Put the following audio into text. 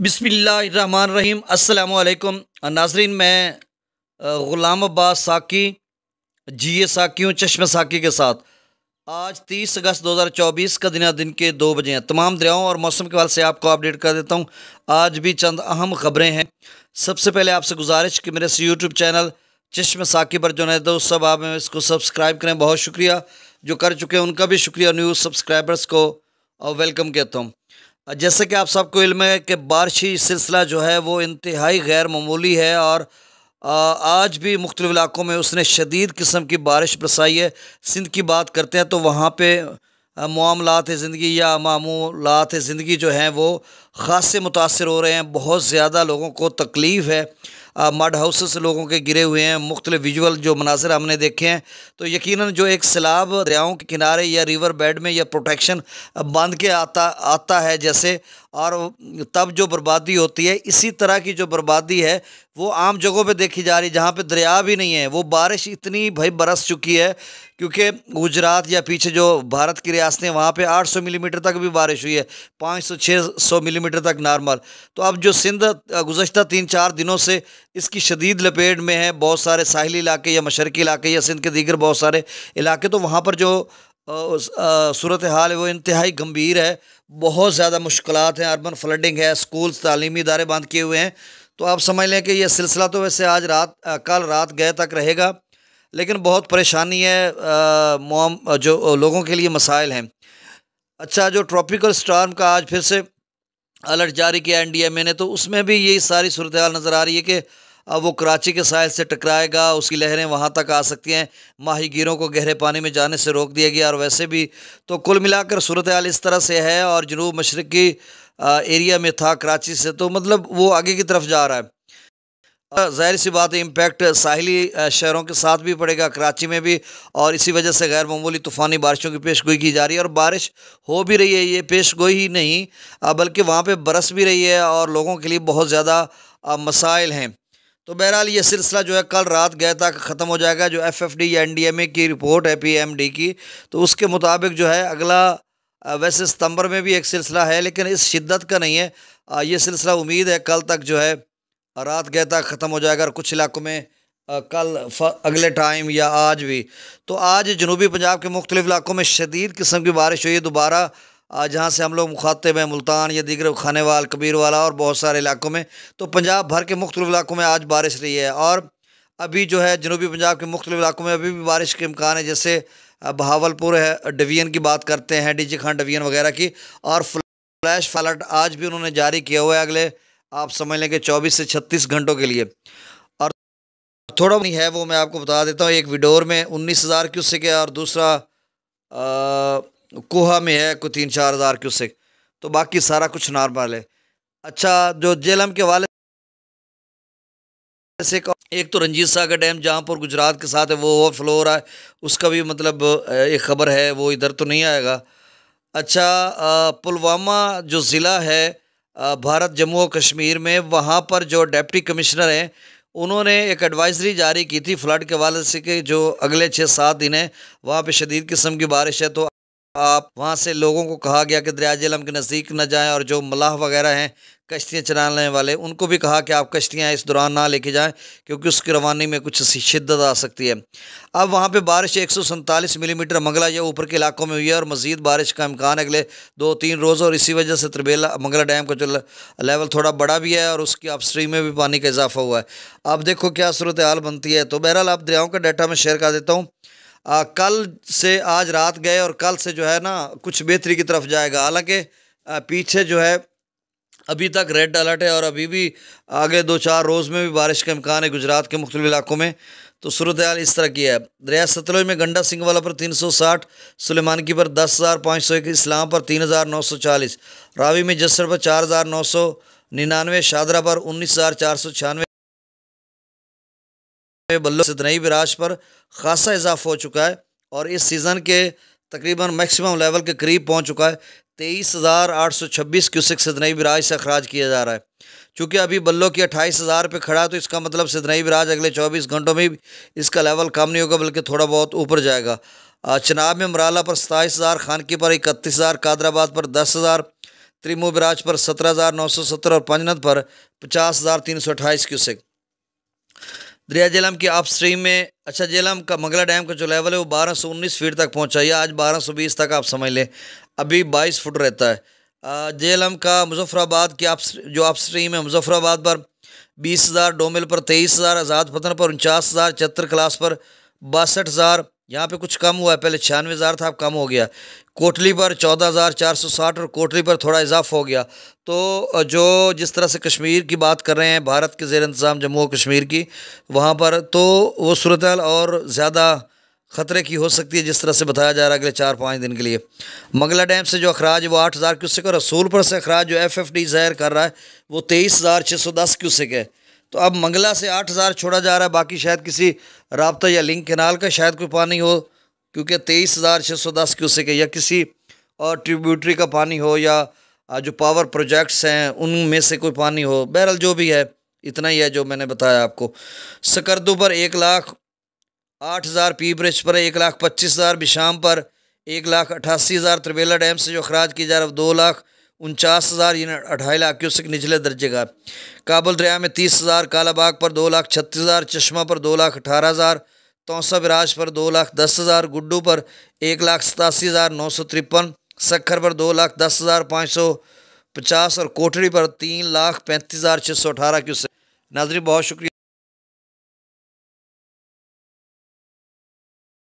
बिसमीम अल्लाम नाजरीन मैं ग़ुलाम अब्बास साकी जी ए साकी हूँ चश्म साकी के साथ आज 30 अगस्त 2024 का दिन दिन के दो बजे हैं तमाम दरियाओं और मौसम के हवाले से आपको अपडेट कर देता हूँ आज भी चंद अहम ख़बरें हैं सबसे पहले आपसे गुजारिश कि मेरे से यूट्यूब चैनल चश्म साकी पर जो है दोस्त सब आप इसको सब्सक्राइब करें बहुत शुक्रिया जो कर चुके हैं उनका भी शुक्रिया न्यूज़ सब्सक्राइबर्स को वेलकम कहता हूँ जैसे कि आप सबको इल्म है कि बारिशी सिलसिला जो है वो इंतहाई गैर मामूली है और आज भी मुख्तु इलाक़ों में उसने शदीद किस्म की बारिश बरसाई है सिंध की बात करते हैं तो वहाँ पर मामलात ज़िंदगी या मामूलत ज़िंदगी जो हैं वो ख़ास से मुतासर हो रहे हैं बहुत ज़्यादा लोगों को तकलीफ़ है मड हाउसेस लोगों के गिरे हुए हैं मुख्तलि विजुअल जो मनासर हमने देखे हैं तो यकीन जो एक सैलाब दरियाओं के किनारे या रिवर बेड में या प्रोटेक्शन बांध के आता आता है जैसे और तब जो बर्बादी होती है इसी तरह की जो बर्बादी है वो आम जगहों पे देखी जा रही है जहाँ पे दरिया भी नहीं है वो बारिश इतनी भाई बरस चुकी है क्योंकि गुजरात या पीछे जो भारत की रियासतें वहाँ पे 800 मिलीमीटर तक भी बारिश हुई है 500 सौ मिलीमीटर तक नॉर्मल तो अब जो सिंध गुजशत तीन चार दिनों से इसकी शदीद लपेट में है बहुत सारे साहली इलाके या मशरकी इलाके या सिंध के दीगर बहुत सारे इलाके तो वहाँ पर जो सूरत हाल वो इंतहाई गंभीर है बहुत ज़्यादा मुश्किल हैं अर्बन फ्लडिंग है स्कूल तालीमी इदारे बंद किए हुए हैं तो आप समझ लें कि यह सिलसिला तो वैसे आज रात आ, कल रात गए तक रहेगा लेकिन बहुत परेशानी है आ, जो लोगों के लिए मसाइल हैं अच्छा जो ट्रॉपिकल स्टार्म का आज फिर से अलर्ट जारी किया एन डी एम ए ने तो उसमें भी यही सारी सूरत हाल नज़र आ रही है कि वो कराची के साहिल से टकराएगा उसकी लहरें वहाँ तक आ सकती हैं माही गिरों को गहरे पानी में जाने से रोक दिया गया और वैसे भी तो कुल मिलाकर सूरत हाल इस तरह से है और जनूब मशरक़ी एरिया में था कराची से तो मतलब वो आगे की तरफ जा रहा है ज़ाहिर सी बात है इम्पैक्ट साहली शहरों के साथ भी पड़ेगा कराची में भी और इसी वजह से गैर मामूली तूफ़ानी बारिशों की पेश गोई की जा रही है और बारिश हो भी रही है ये पेश गोई ही नहीं बल्कि वहाँ पर बरस भी रही है और लोगों के लिए बहुत ज़्यादा मसाइल हैं तो बहरहाल ये सिलसिला जो है कल रात गए तक ख़त्म हो जाएगा जो एफएफडी या एनडीएमए की रिपोर्ट है पीएमडी की तो उसके मुताबिक जो है अगला वैसे सितंबर में भी एक सिलसिला है लेकिन इस शिद्दत का नहीं है ये सिलसिला उम्मीद है कल तक जो है रात गए तक ख़त्म हो जाएगा और कुछ इलाकों में कल अगले टाइम या आज भी तो आज जनूबी पंजाब के मुख्तलिफ इलाकों में शदीद किस्म की बारिश हुई है दोबारा जहाँ से हम लोग मुखातब हैं मुल्तान या दीगर खाने कबीर कबीरवाला और बहुत सारे इलाकों में तो पंजाब भर के मुख्तु इलाकों में आज बारिश रही है और अभी जो है जनूबी पंजाब के मुख्तु इलाकों में अभी भी बारिश के इम्कान है जैसे बहावलपुर है डिवीजन की बात करते हैं डी जी खान डिवीजन वगैरह की और फ्लैश अलर्ट आज भी उन्होंने जारी किया हुआ है अगले आप समझ लें कि चौबीस से छत्तीस घंटों के लिए और थोड़ा नहीं है वो मैं आपको बता देता हूँ एक विडोर में उन्नीस हज़ार क्यूसिक है और दूसरा आ, कोहा में है कोई तीन चार हज़ार क्यूसिक तो बाकी सारा कुछ नॉर्मल है अच्छा जो जेलम के वाले से एक तो रंजीत सागर डैम जहाँपुर गुजरात के साथ है वो ओवर फ्लो हो रहा है उसका भी मतलब एक ख़बर है वो इधर तो नहीं आएगा अच्छा पुलवामा जो ज़िला है भारत जम्मू और कश्मीर में वहाँ पर जो डेप्टी कमिश्नर हैं उन्होंने एक एडवाइजरी जारी की थी फ्लड के वाले से कि जो अगले छः सात दिन हैं वहाँ पर शदीद किस्म की बारिश है तो आप वहाँ से लोगों को कहा गया कि दरिया जलम के नज़दीक न जाएं और जो मलाह वगैरह हैं कश्तियाँ चलाने वाले उनको भी कहा कि आप कश्तियाँ इस दौरान ना लेके जाएं क्योंकि उसकी रवानी में कुछ शिद्दत आ सकती है अब वहाँ पे बारिश एक मिलीमीटर मीटर मंगला या ऊपर के इलाकों में हुई है और मज़ीद बारिश का इम्कान अगले दो तीन रोज़ और इसी वजह से त्रिबेला मंगला डैम का जो लेवल थोड़ा बड़ा भी है और उसकी अपस्ट्रीम में भी पानी का इजाफा हुआ है अब देखो क्या सूरत हाल बनती है तो बहरहाल आप दरियाओं का डाटा मैं शेयर कर देता हूँ आ, कल से आज रात गए और कल से जो है ना कुछ बेहतरी की तरफ जाएगा हालांकि पीछे जो है अभी तक रेड अलर्ट है और अभी भी आगे दो चार रोज़ में भी बारिश का इम्कान है गुजरात के मुख्तु इलाकों में तो सूरत हाल इस तरह की है दरिया सतलुज में गंडा सिंह वाला पर तीन सौ साठ सुलेमानकी पर दस हज़ार पाँच सौ एक इस्लाम पर तीन हज़ार नौ सौ चालीस रावी में जसर पर चार हज़ार नौ सौ निन्यानवे शादरा पर उन्नीस हज़ार चार सौ छियानवे बल्लों सदनई बिराज पर खासा इजाफा हो चुका है और इस सीज़न के तकरीबन मैक्सिमम लेवल के करीब पहुंच चुका है तेईस हज़ार आठ सौ छब्बीस क्यूसिक सदनई बिराज से अखराज किया जा रहा है चूँकि अभी बल्लों की अट्ठाईस हज़ार पर खड़ा तो इसका मतलब सदनई बिराज अगले चौबीस घंटों में इसका लेवल कम नहीं होगा बल्कि थोड़ा बहुत ऊपर जाएगा चनाब में मराला पर सताईस हज़ार खानकी पर इकतीस हज़ार कादराबाद पर दस हज़ार त्रिमो बिराज पर सत्रह हज़ार नौ सौ सत्तर और पंजनत पर पचास हज़ार तीन सौ अट्ठाईस क्यूसिक दरिया जेलम के अप स्ट्रीम में अच्छा जेलम का मंगला डैम का जो लेवल है वो बारह सौ उन्नीस फीट तक पहुँचा या आज बारह सौ बीस तक आप समझ लें अभी बाईस फुट रहता है जेलम का मुजफ्फराबाद के आप जो आप स्ट्रीम है मुजफ्फराबाद पर बीस हज़ार डोमिल पर तेईस हज़ार आज़ाद पतन पर उनचास हज़ार चतर क्लास पर बासठ हज़ार यहाँ पे कुछ कम हुआ है पहले छियानवे हज़ार था अब कम हो गया कोटली पर चौदह हज़ार चार सौ साठ और कोटली पर थोड़ा इजाफा हो गया तो जो जिस तरह से कश्मीर की बात कर रहे हैं भारत के जेर इंतज़ाम जम्मू कश्मीर की वहाँ पर तो वो सूरत और ज़्यादा ख़तरे की हो सकती है जिस तरह से बताया जा रहा है अगले चार पाँच दिन के लिए मंगला डैम से जो अखराज वो आठ हज़ार क्यूसिक और रसूलपुर से अखराज जो एफ एफ डी ज़ाहिर कर रहा है वो तेईस हज़ार छः सौ दस क्यूसिक है तो अब मंगला से आठ हज़ार छोड़ा जा रहा है बाकी शायद किसी रबता या लिंक कैनाल का शायद कोई पानी हो क्योंकि तेईस हज़ार छः सौ दस क्यूसिक है या किसी और ट्रिब्यूटरी का पानी हो या जो पावर प्रोजेक्ट्स हैं उनमें से कोई पानी हो बहरल जो भी है इतना ही है जो मैंने बताया आपको सकरदू पर एक लाख आठ हज़ार पी ब्रिज पर एक लाख पच्चीस हज़ार बिशाम पर एक लाख अठासी हज़ार त्रिवेला डैम से जो अखराज किया जा रहा है दो लाख उनचास हज़ार यूनिट अढ़ाई लाख क्यूसिक निचले दर्जे का काबुल दरिया में तीस हज़ार कालाबाग पर दो लाख छत्तीस हज़ार चश्मा पर दो लाख अठारह हज़ार तोसा बिराज पर दो लाख दस हज़ार गुड्डू पर एक लाख सतासी हज़ार नौ सौ तिरपन सखर पर दो लाख दस हज़ार पाँच सौ पचास और कोठरी पर तीन लाख पैंतीस हज़ार छः सौ अठारह क्यूसिक नाजरी बहुत शुक्रिया